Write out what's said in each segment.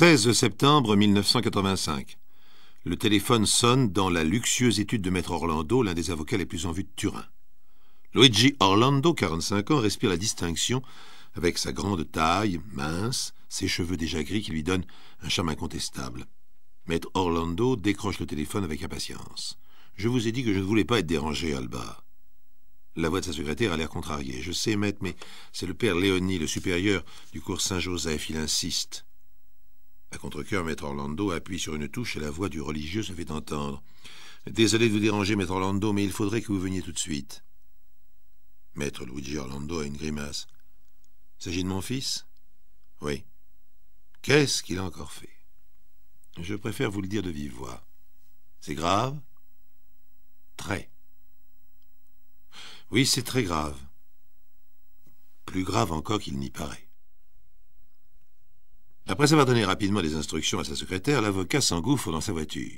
16 septembre 1985. Le téléphone sonne dans la luxueuse étude de Maître Orlando, l'un des avocats les plus en vue de Turin. Luigi Orlando, 45 ans, respire la distinction avec sa grande taille, mince, ses cheveux déjà gris qui lui donnent un charme incontestable. Maître Orlando décroche le téléphone avec impatience. Je vous ai dit que je ne voulais pas être dérangé, Alba. La voix de sa secrétaire a l'air contrariée. Je sais, maître, mais c'est le père Léonie, le supérieur du cours Saint-Joseph. Il insiste. À contre Maître Orlando appuie sur une touche et la voix du religieux se fait entendre. Désolé de vous déranger, Maître Orlando, mais il faudrait que vous veniez tout de suite. Maître Luigi Orlando a une grimace. S'agit de mon fils Oui. Qu'est-ce qu'il a encore fait Je préfère vous le dire de vive voix. C'est grave Très. Oui, c'est très grave. Plus grave encore qu'il n'y paraît. Après avoir donné rapidement des instructions à sa secrétaire, l'avocat s'engouffre dans sa voiture.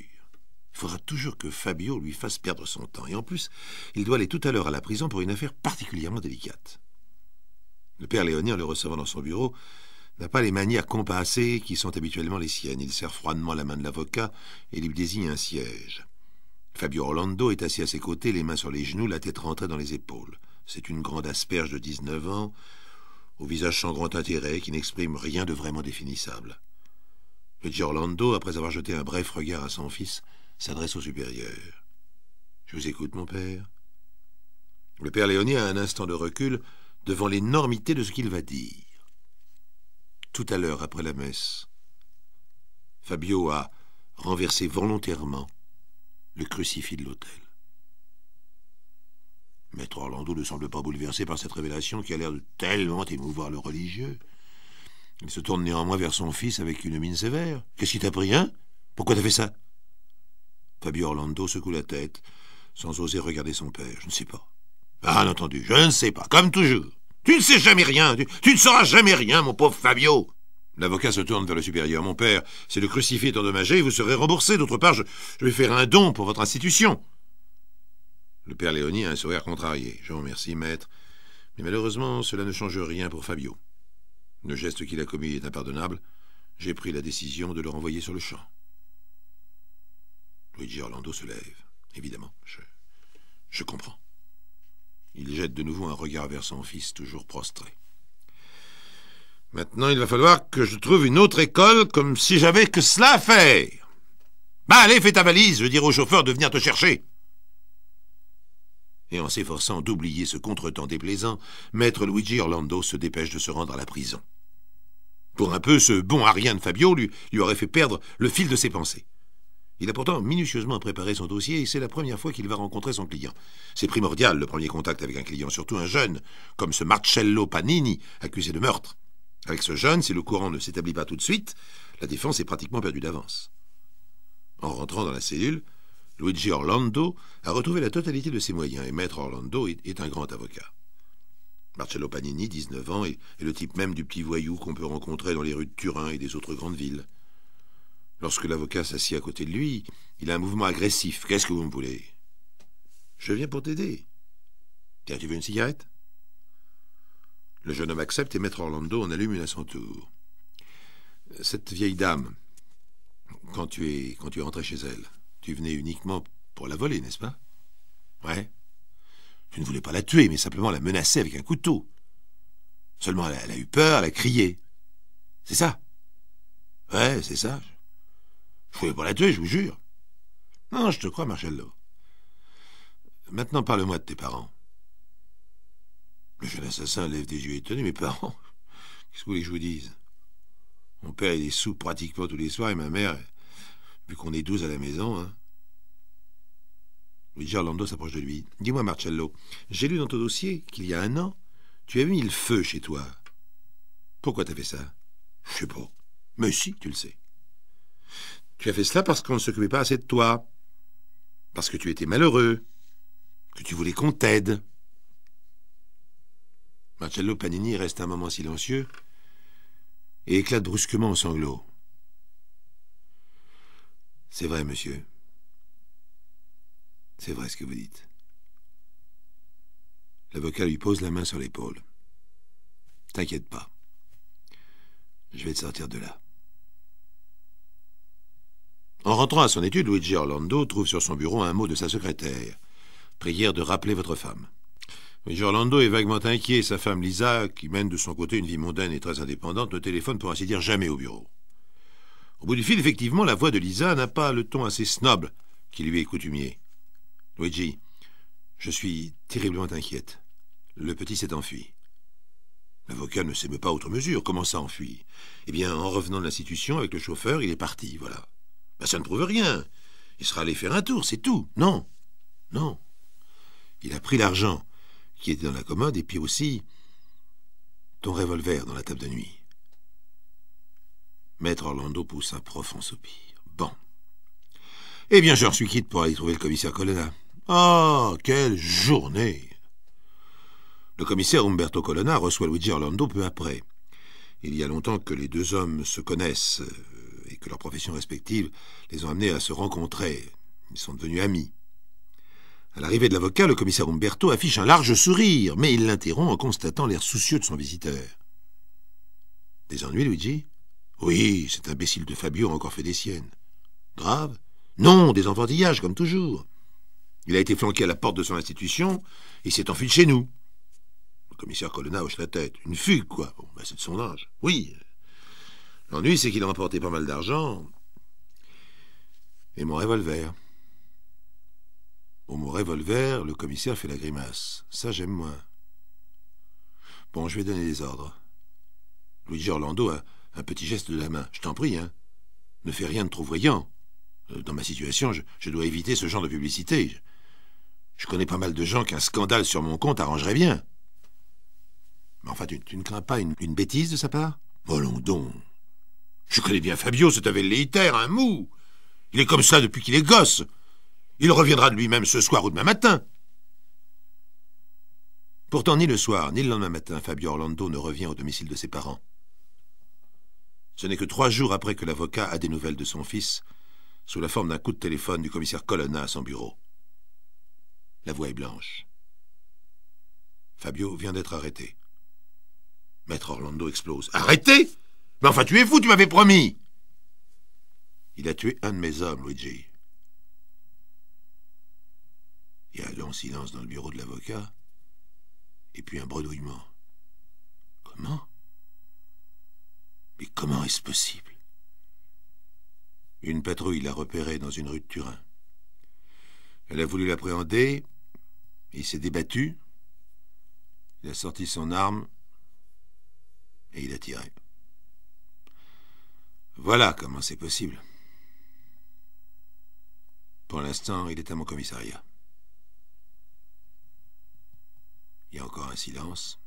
Il faudra toujours que Fabio lui fasse perdre son temps, et en plus, il doit aller tout à l'heure à la prison pour une affaire particulièrement délicate. Le père Léonir, le recevant dans son bureau, n'a pas les manières compassées qui sont habituellement les siennes. Il serre froidement la main de l'avocat et lui désigne un siège. Fabio Orlando est assis à ses côtés, les mains sur les genoux, la tête rentrée dans les épaules. C'est une grande asperge de dix-neuf ans, au visage sans grand intérêt qui n'exprime rien de vraiment définissable. Le Giorlando, après avoir jeté un bref regard à son fils, s'adresse au supérieur. Je vous écoute, mon père. Le père Léonie a un instant de recul devant l'énormité de ce qu'il va dire. Tout à l'heure, après la messe, Fabio a renversé volontairement le crucifix de l'autel. Maître Orlando ne semble pas bouleversé par cette révélation qui a l'air de tellement émouvoir le religieux. Il se tourne néanmoins vers son fils avec une mine sévère. Qu'est-ce qui t'a pris, hein Pourquoi t'as fait ça Fabio Orlando secoue la tête, sans oser regarder son père. Je ne sais pas. Ah, bien entendu, je ne sais pas, comme toujours. Tu ne sais jamais rien, tu, ne sauras jamais rien, mon pauvre Fabio. L'avocat se tourne vers le supérieur. Mon père, si le crucifix est endommagé, vous serez remboursé. D'autre part, je vais faire un don pour votre institution. Le père Léonie a un sourire contrarié. Je vous remercie, maître. Mais malheureusement, cela ne change rien pour Fabio. Le geste qu'il a commis est impardonnable. J'ai pris la décision de le renvoyer sur le champ. Luigi Orlando se lève. Évidemment, je... comprends. Il jette de nouveau un regard vers son fils, toujours prostré. Maintenant, il va falloir que je trouve une autre école comme si j'avais que cela à faire. Bah, allez, fais ta valise, je dirai au chauffeur de venir te chercher et en s'efforçant d'oublier ce contretemps déplaisant, maître Luigi Orlando se dépêche de se rendre à la prison. Pour un peu, ce bon Ariane de Fabio lui, lui aurait fait perdre le fil de ses pensées. Il a pourtant minutieusement préparé son dossier et c'est la première fois qu'il va rencontrer son client. C'est primordial, le premier contact avec un client, surtout un jeune, comme ce Marcello Panini, accusé de meurtre. Avec ce jeune, si le courant ne s'établit pas tout de suite, la défense est pratiquement perdue d'avance. En rentrant dans la cellule, Luigi Orlando a retrouvé la totalité de ses moyens et Maître Orlando est, un grand avocat. Marcello Panini, 19 ans, est, le type même du petit voyou qu'on peut rencontrer dans les rues de Turin et des autres grandes villes. Lorsque l'avocat s'assit à côté de lui, il a un mouvement agressif. Qu'est-ce que vous me voulez Je viens pour t'aider. Tiens, tu veux une cigarette Le jeune homme accepte et Maître Orlando en allume une à son tour. Cette vieille dame, quand tu es, quand tu es rentré chez elle, tu venais uniquement pour la voler, n'est-ce pas Ouais. Tu ne voulais pas la tuer, mais simplement la menacer avec un couteau. Seulement, elle a, eu peur, elle a crié. C'est ça Ouais, c'est ça. Je voulais pas la tuer, je vous jure. Non, je te crois, Marcello. Maintenant, parle-moi de tes parents. Le jeune assassin lève des yeux étonnés. Mes parents Qu'est-ce que vous voulez que je vous dise Mon père, il est sous pratiquement tous les soirs et ma mère, qu'on est douze à la maison, hein. Luigi Orlando s'approche de lui. Dis-moi, Marcello, j'ai lu dans ton dossier qu'il y a un an, tu as mis le feu chez toi. Pourquoi t'as fait ça Je sais pas. Mais si, tu le sais. Tu as fait cela parce qu'on ne s'occupait pas assez de toi. Parce que tu étais malheureux. Que tu voulais qu'on t'aide. Marcello Panini reste un moment silencieux et éclate brusquement en sanglots. C'est vrai, monsieur. C'est vrai ce que vous dites. L'avocat lui pose la main sur l'épaule. T'inquiète pas. Je vais te sortir de là. En rentrant à son étude, Luigi Orlando trouve sur son bureau un mot de sa secrétaire. Prière de rappeler votre femme. Luigi Orlando est vaguement inquiet. Sa femme Lisa, qui mène de son côté une vie mondaine et très indépendante, ne téléphone pour ainsi dire jamais au bureau. Au bout du fil, effectivement, la voix de Lisa n'a pas le ton assez snob qui lui est coutumier. Luigi, je suis terriblement inquiète. Le petit s'est enfui. L'avocat ne s'émeut pas autre mesure. Comment ça enfuit Eh bien, en revenant de l'institution avec le chauffeur, il est parti, voilà. Ben, ça ne prouve rien. Il sera allé faire un tour, c'est tout. Non. Non. Il a pris l'argent qui était dans la commode et puis aussi ton revolver dans la table de nuit. Maître Orlando pousse un profond soupir. Bon. Eh bien, je suis quitte pour aller trouver le commissaire Colonna. Ah, oh, quelle journée Le commissaire Umberto Colonna reçoit Luigi Orlando peu après. Il y a longtemps que les deux hommes se connaissent euh, et que leurs professions respectives les ont amenés à se rencontrer. Ils sont devenus amis. À l'arrivée de l'avocat, le commissaire Umberto affiche un large sourire, mais il l'interrompt en constatant l'air soucieux de son visiteur. Des ennuis, Luigi oui, cet imbécile de Fabio a encore fait des siennes. Grave Non, des enfantillages, comme toujours. Il a été flanqué à la porte de son institution et s'est enfui de chez nous. Le commissaire Colonna hoche la tête. Une fugue, quoi. Bon, ben, c'est de son âge. Oui. L'ennui, c'est qu'il a emporté pas mal d'argent. Et mon revolver. Au mon revolver, le commissaire fait la grimace. Ça, j'aime moins. Bon, je vais donner des ordres. Luigi Orlando a un petit geste de la main, je t'en prie, hein. Ne fais rien de trop voyant. Euh, dans ma situation, je, dois éviter ce genre de publicité. Je, connais pas mal de gens qu'un scandale sur mon compte arrangerait bien. Mais enfin, tu, ne crains pas une, bêtise de sa part Volons donc. Je connais bien Fabio, cet léitaire, un mou. Il est comme ça depuis qu'il est gosse. Il reviendra de lui-même ce soir ou demain matin. Pourtant, ni le soir, ni le lendemain matin, Fabio Orlando ne revient au domicile de ses parents. Ce n'est que trois jours après que l'avocat a des nouvelles de son fils, sous la forme d'un coup de téléphone du commissaire Colonna à son bureau. La voix est blanche. Fabio vient d'être arrêté. Maître Orlando explose. Arrêté Mais enfin, tu es fou, tu m'avais promis Il a tué un de mes hommes, Luigi. Il y a un long silence dans le bureau de l'avocat, et puis un bredouillement. Comment comment est-ce possible Une patrouille l'a repéré dans une rue de Turin. Elle a voulu l'appréhender, il s'est débattu, il a sorti son arme et il a tiré. Voilà comment c'est possible. Pour l'instant, il est à mon commissariat. Il y a encore un silence.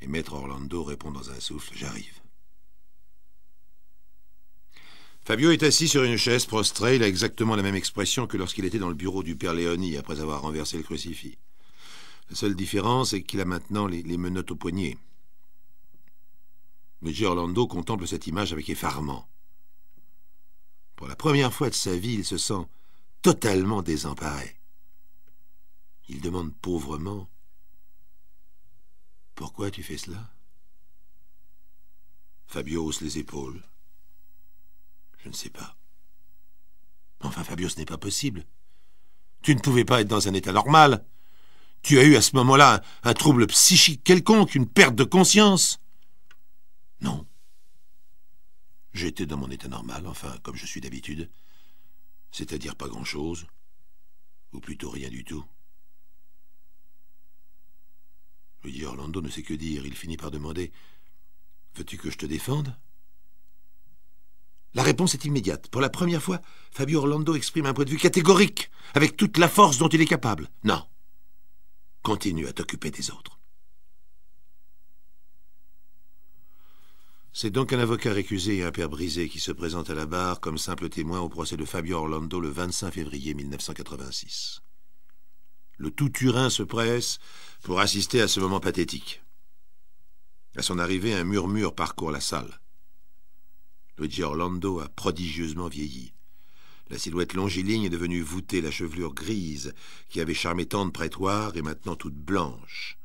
Et maître Orlando répond dans un souffle, j'arrive. Fabio est assis sur une chaise prostrée, il a exactement la même expression que lorsqu'il était dans le bureau du père Léonie après avoir renversé le crucifix. La seule différence est qu'il a maintenant les, menottes au poignet. Luigi Orlando contemple cette image avec effarement. Pour la première fois de sa vie, il se sent totalement désemparé. Il demande pauvrement Pourquoi tu fais cela Fabio hausse les épaules. Je ne sais pas. Enfin, Fabio, ce n'est pas possible. Tu ne pouvais pas être dans un état normal. Tu as eu à ce moment-là un trouble psychique quelconque, une perte de conscience. Non. J'étais dans mon état normal, enfin, comme je suis d'habitude. C'est-à-dire pas grand-chose. Ou plutôt rien du tout. dit Orlando ne sait que dire. Il finit par demander Veux-tu que je te défende la réponse est immédiate. Pour la première fois, Fabio Orlando exprime un point de vue catégorique, avec toute la force dont il est capable. Non. Continue à t'occuper des autres. C'est donc un avocat récusé et un père brisé qui se présente à la barre comme simple témoin au procès de Fabio Orlando le 25 février 1986. Le tout Turin se presse pour assister à ce moment pathétique. À son arrivée, un murmure parcourt la salle. Luigi Orlando a prodigieusement vieilli. La silhouette longiligne est devenue voûtée, la chevelure grise qui avait charmé tant de prétoires est maintenant toute blanche,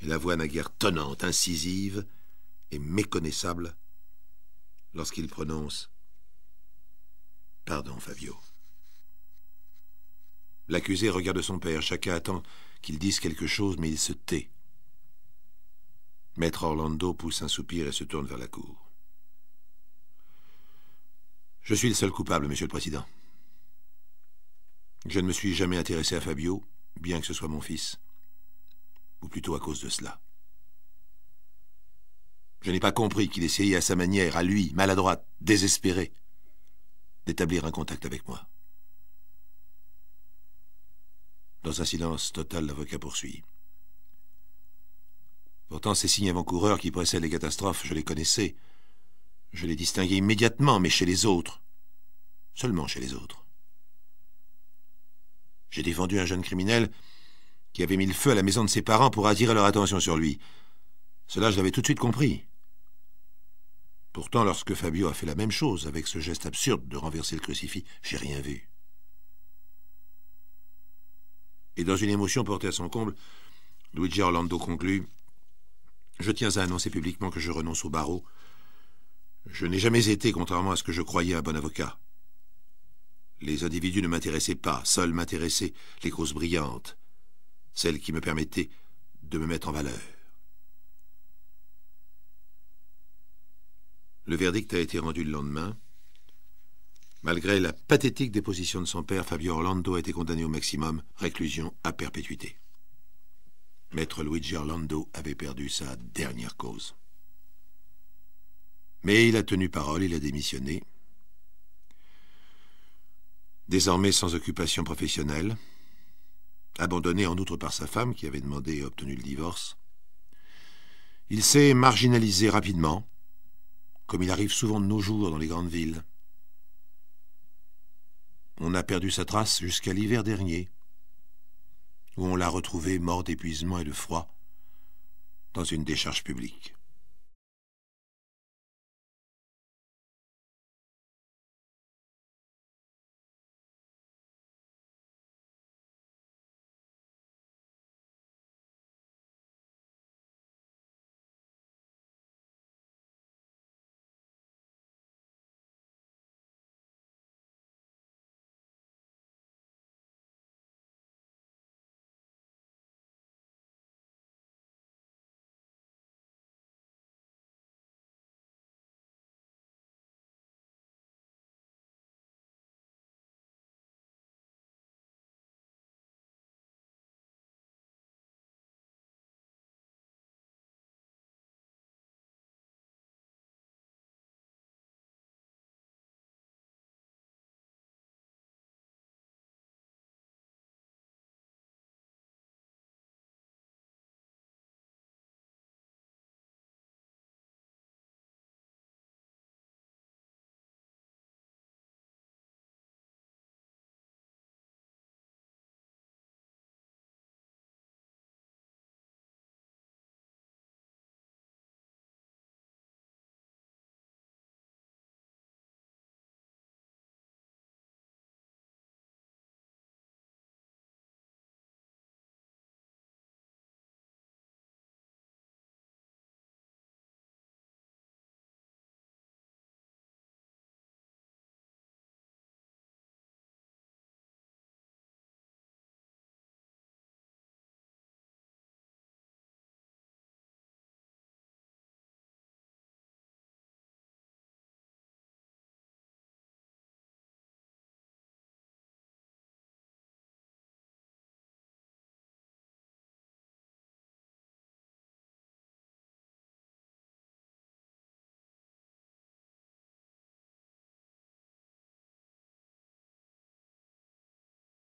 et la voix naguère tonnante, incisive et méconnaissable lorsqu'il prononce Pardon, Fabio. L'accusé regarde son père, chacun attend qu'il dise quelque chose, mais il se tait. Maître Orlando pousse un soupir et se tourne vers la cour. Je suis le seul coupable, Monsieur le Président. Je ne me suis jamais intéressé à Fabio, bien que ce soit mon fils. Ou plutôt à cause de cela. Je n'ai pas compris qu'il essayait à sa manière, à lui, maladroite, désespéré, d'établir un contact avec moi. Dans un silence total, l'avocat poursuit. Pourtant, ces signes avant-coureurs qui précèdent les catastrophes, je les connaissais. Je les distinguais immédiatement, mais chez les autres. Seulement chez les autres. J'ai défendu un jeune criminel qui avait mis le feu à la maison de ses parents pour attirer leur attention sur lui. Cela, je l'avais tout de suite compris. Pourtant, lorsque Fabio a fait la même chose avec ce geste absurde de renverser le crucifix, j'ai rien vu. Et dans une émotion portée à son comble, Luigi Orlando conclut Je tiens à annoncer publiquement que je renonce au barreau je n'ai jamais été, contrairement à ce que je croyais, un bon avocat. Les individus ne m'intéressaient pas, seuls m'intéressaient les causes brillantes, celles qui me permettaient de me mettre en valeur. Le verdict a été rendu le lendemain. Malgré la pathétique déposition de son père, Fabio Orlando a été condamné au maximum, réclusion à perpétuité. Maître Luigi Orlando avait perdu sa dernière cause. Mais il a tenu parole, il a démissionné. Désormais sans occupation professionnelle, abandonné en outre par sa femme qui avait demandé et obtenu le divorce, il s'est marginalisé rapidement, comme il arrive souvent de nos jours dans les grandes villes. On a perdu sa trace jusqu'à l'hiver dernier, où on l'a retrouvé mort d'épuisement et de froid dans une décharge publique.